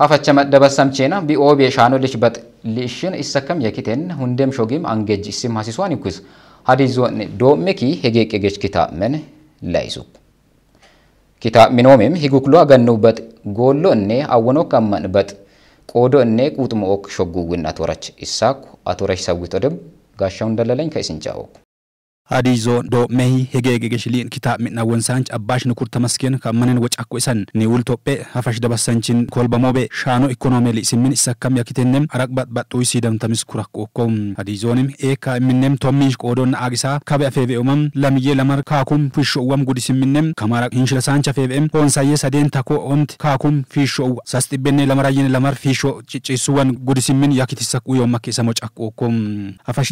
hafacha dabarsamcheena bi'oo beeshaanoo lichbat lishin issakam yakiten hundem shogim angej isim hasisuan ikus hadizuan doomeki hegeek egeech kitaamen laysuk kitaab minoomim higukloo agannuubat goolloo innee awwanoo kammanbat qoodoo innee quuxuma ok shogguwwin atorach issaakku atorach sawwitodeb gaashaa hundalalañ ka isin jaawok አዲዞን ዶ መሂ ሄጌጌጌሽሊን ኪታ ሚናወን ሳንች አባሽ ንኩር ተመስኪን ከመንን ወጫኩ ኢሰን ኒውል ቶጴ ሀፈሽ ደበሰንችን ኮልበሞቤ ሻኖ ኢኮኖሜሊ ሲሚን ይሰከም ያኪቴንም አረቅበት በጡይ ሲደም ተሚስ ኩራኩኮም አዲዞንም ኤካ የሚንም ቶሚንሽ ቆዶና አግሳ ከበ ፌቬኡመም ለምዬ ለመር ካኩም ፊሾወም ጉድ ሲሚንም ከማራቅ ሂንሽለ ሳንች ፌቬኤም ሆንሳዬ ሰዴን ተኮ ኦምት ካኩም ፊሾው ሳስጢቤኔ ለመራየን ለመር ፊሾ ጭጭሱወን ጉድ ሲሚን ያኪት ይሰኩ ዮመኬ ሰሞ ጫኩኮም ሀፈሽ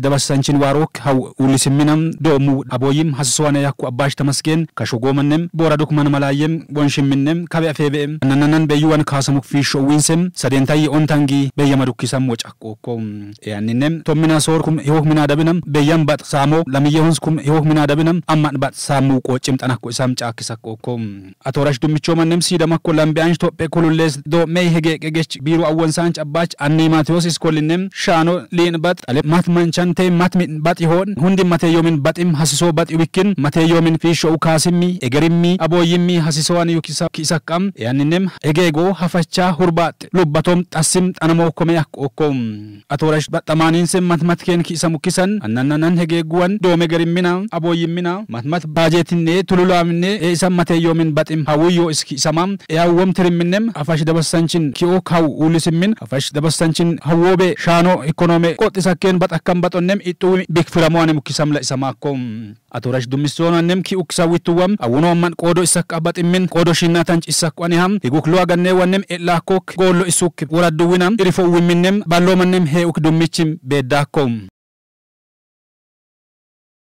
ዋሮክ ሀው ውል ሲሚንም ዶሙudha አቦይም ሀስሰዋነ ያኩ አባሽ ተመስገን ከሾጎመንም ቦራ ዱክመን መላየም ወንሽምንም ከቢያፌቤም ነነነን በዩዋን ካሰሙክ ፊሾ ዊንስም ሰዴንታይ ኦንታንጊ በየመዱኪሰም ወጫቆኮም ያንንም ቶሚና ሶርኩም ህወክ ሚና ደብነም በየም ባጥ ሳሞ ለሚየሁንስኩም ህወክ ሚና ደብነም አማን ባጥ ሳሙ ቆጭም ጠናኮ ኢሳም ጫኪሰቆኮም አቶራሽ ዱምቾ መንም ሲደመኮ ለምቢያንሽ ቶጴ ኩሉሌስ ዶ ሜይ ህጌ ቀጌች ቢሩ አወንሳንጭ አባች አኔ ማቴዎስ ስኮልንም ሻኖ ሊን ባጥ ጠሌ ማት መንቸንቴ ማት ባጥ ይሆን ሁንዲ ማቴዮምን ባጥ Faaxim Hasisoo Baxi Wikin, Mateeyoomin fi Sho'u Kaasimmi, Egerimmi, Abooyimmi yukisa kiisa qaam yaanninem egeegoo hafachaa hurbaaxxe lubbatom xassim xanamoo komee akkookoom atoorash baxxamaaniinse matmatkeen kiisa mukkisan annannanan hegeegguwan doome garimmina abooyimmina matmat baajeetinne tululaaminne e isa mateeyoomin baxim hawuyyoo iskiisamam eyaawwom tirimminnem afash dabasanchin ki'oo kaw uulisimmin afash dabasanchin hawwoobee shaanoo ikonoome qoxxisakkeen baxakkan baxonnem ixxuu bikfiramoo ane mukkisam la isamaa takkom atorash dummisoona nemki uksawittuwam awuno amman qoodo isa qabaximmin qoodo shinnatan cissaqwaniham higuk lo aganneewannem e'laakok goollo isuk woradduwinam irifo uwimminnem ballomannem hee'uk dummichim beeddaakom